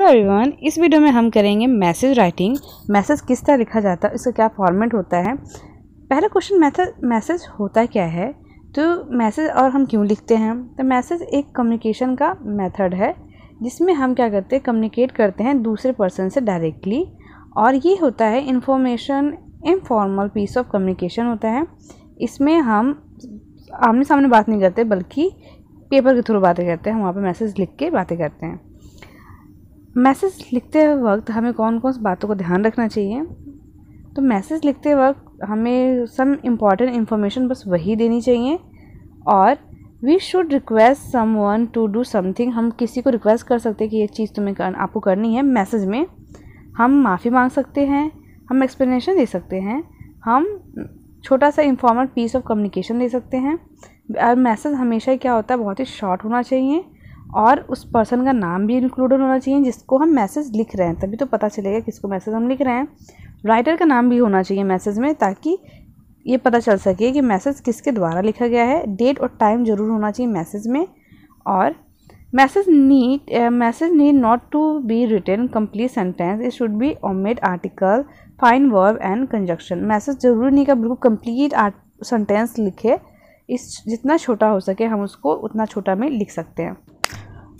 everyone तो इस video में हम करेंगे मैसेज राइटिंग मैसेज किस तरह लिखा जाता है इसका क्या फॉर्मेट होता है पहला क्वेश्चन मैसेज मैसेज होता क्या है तो मैसेज और हम क्यों लिखते हैं तो मैसेज एक कम्युनिकेशन का मेथड है जिसमें हम क्या करते हैं कम्युनिकेट करते हैं दूसरे पर्सन से डायरेक्टली और ये होता है information informal piece of communication होता है इसमें हम आमने सामने बात नहीं करते बल्कि पेपर के थ्रू बातें करते हैं हम वहाँ पर मैसेज लिख के बातें करते हैं मैसेज लिखते वक्त हमें कौन कौन सी बातों का ध्यान रखना चाहिए तो मैसेज लिखते वक्त हमें सम इम्पॉर्टेंट इन्फॉर्मेशन बस वही देनी चाहिए और we should request someone to do something हम किसी को रिक्वेस्ट कर सकते हैं कि ये चीज़ तुम्हें कर, आपको करनी है मैसेज में हम माफ़ी मांग सकते हैं हम एक्सप्लेनेशन दे सकते हैं हम छोटा सा इंफॉर्मल पीस ऑफ कम्युनिकेशन दे सकते हैं और मैसेज हमेशा क्या होता है बहुत ही शॉर्ट होना चाहिए और उस पर्सन का नाम भी इंक्लूडेड होना चाहिए जिसको हम मैसेज लिख रहे हैं तभी तो पता चलेगा किसको मैसेज हम लिख रहे हैं राइटर का नाम भी होना चाहिए मैसेज में ताकि ये पता चल सके कि मैसेज किसके द्वारा लिखा गया है डेट और टाइम ज़रूर होना चाहिए मैसेज में और message need message need not to be written complete sentence it should be omitted article fine verb and conjunction message जरूरी नहीं का बिल्कुल कम्प्लीट सेंटेंस लिखे इस जितना छोटा हो सके हम उसको उतना छोटा में लिख सकते हैं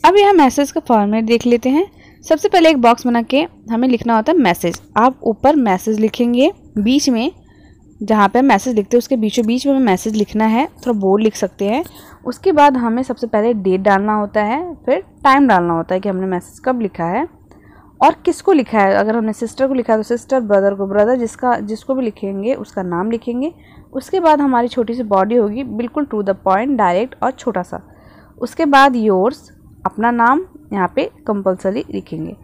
अब यहाँ मैसेज का फॉर्मेट देख लेते हैं सबसे पहले एक बॉक्स बना के हमें लिखना होता है मैसेज आप ऊपर मैसेज लिखेंगे बीच में जहाँ पे मैसेज लिखते हैं उसके बीचों बीच में हमें मैसेज लिखना है थोड़ा बोर्ड लिख सकते हैं उसके बाद हमें सबसे पहले डेट डालना होता है फिर टाइम डालना होता है कि हमने मैसेज कब लिखा है और किसको लिखा है अगर हमने सिस्टर को लिखा है तो सिस्टर ब्रदर को ब्रदर जिसका जिसको भी लिखेंगे उसका नाम लिखेंगे उसके बाद हमारी छोटी सी बॉडी होगी बिल्कुल टू द पॉइंट डायरेक्ट और छोटा सा उसके बाद योर्स अपना नाम यहाँ पे कंपलसरी लिखेंगे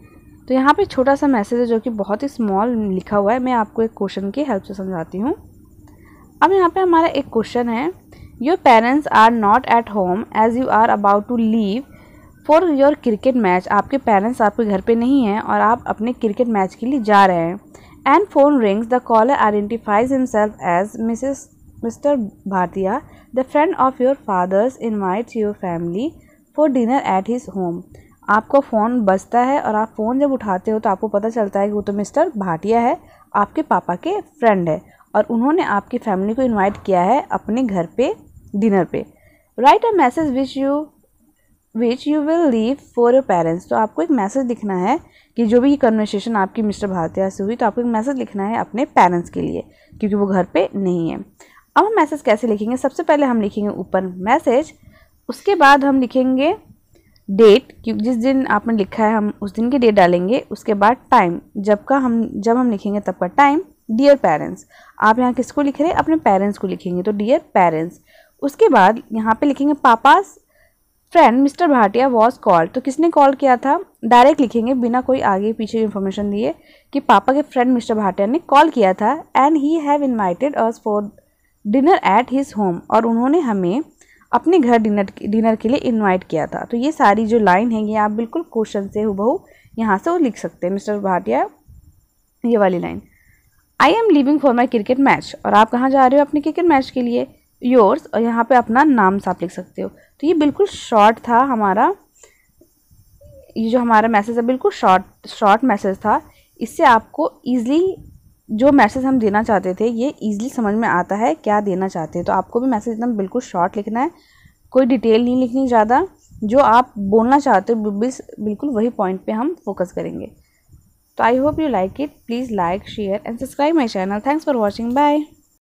तो यहाँ पे छोटा सा मैसेज है जो कि बहुत ही स्मॉल लिखा हुआ है मैं आपको एक क्वेश्चन की हेल्प से समझाती हूँ अब यहाँ पे हमारा एक क्वेश्चन है your parents are not at home as you are about to leave for your cricket match आपके पेरेंट्स आपके घर पे नहीं हैं और आप अपने क्रिकेट मैच के लिए जा रहे हैं and phone rings the caller identifies himself as Mrs Mr Bhatia the friend of your father's invites your family for dinner at his home आपका फ़ोन बजता है और आप फ़ोन जब उठाते हो तो आपको पता चलता है कि वो तो मिस्टर भाटिया है आपके पापा के फ्रेंड है और उन्होंने आपकी फैमिली को इनवाइट किया है अपने घर पे डिनर पे right a message which you which you will leave for your parents तो आपको एक मैसेज लिखना है कि जो भी ये कन्वर्सेशन आपकी मिस्टर भारतीया से हुई तो आपको एक मैसेज लिखना है अपने पेरेंट्स के लिए क्योंकि वो घर पे नहीं है अब हम मैसेज कैसे लिखेंगे सबसे पहले हम लिखेंगे ऊपर मैसेज उसके बाद हम लिखेंगे डेट क्योंकि जिस दिन आपने लिखा है हम उस दिन की डेट डालेंगे उसके बाद टाइम जब का हम जब हम लिखेंगे तब का टाइम डियर पेरेंट्स आप यहाँ किसको लिख रहे हैं अपने पेरेंट्स को लिखेंगे तो डियर पेरेंट्स उसके बाद यहाँ पे लिखेंगे papa's friend Mr Bhatia was call तो किसने कॉल किया था डायरेक्ट लिखेंगे बिना कोई आगे पीछे इन्फॉर्मेशन दिए कि पापा के फ्रेंड मिस्टर भाटिया ने कॉल किया था and he have invited us for dinner at his home और उन्होंने हमें अपने घर डिनर डिनर के लिए इनवाइट किया था तो ये सारी जो लाइन है ये आप बिल्कुल क्वेश्चन से हु यहाँ से वो लिख सकते हैं मिस्टर भाटिया ये वाली line I am living for my cricket match और आप कहाँ जा रहे हो अपने क्रिकेट मैच के लिए योर्स और यहाँ पे अपना नाम साफ लिख सकते हो तो ये बिल्कुल शॉर्ट था हमारा ये जो हमारा मैसेज है बिल्कुल शॉर्ट शॉर्ट मैसेज था इससे आपको ईजिली जो मैसेज हम देना चाहते थे ये ईजिली समझ में आता है क्या देना चाहते हैं तो आपको भी मैसेज एकदम बिल्कुल शॉर्ट लिखना है कोई डिटेल नहीं लिखनी ज़्यादा जो आप बोलना चाहते हो बिल्कुल वही पॉइंट पे हम फोकस करेंगे तो I hope you like it please like share and subscribe my channel thanks for watching bye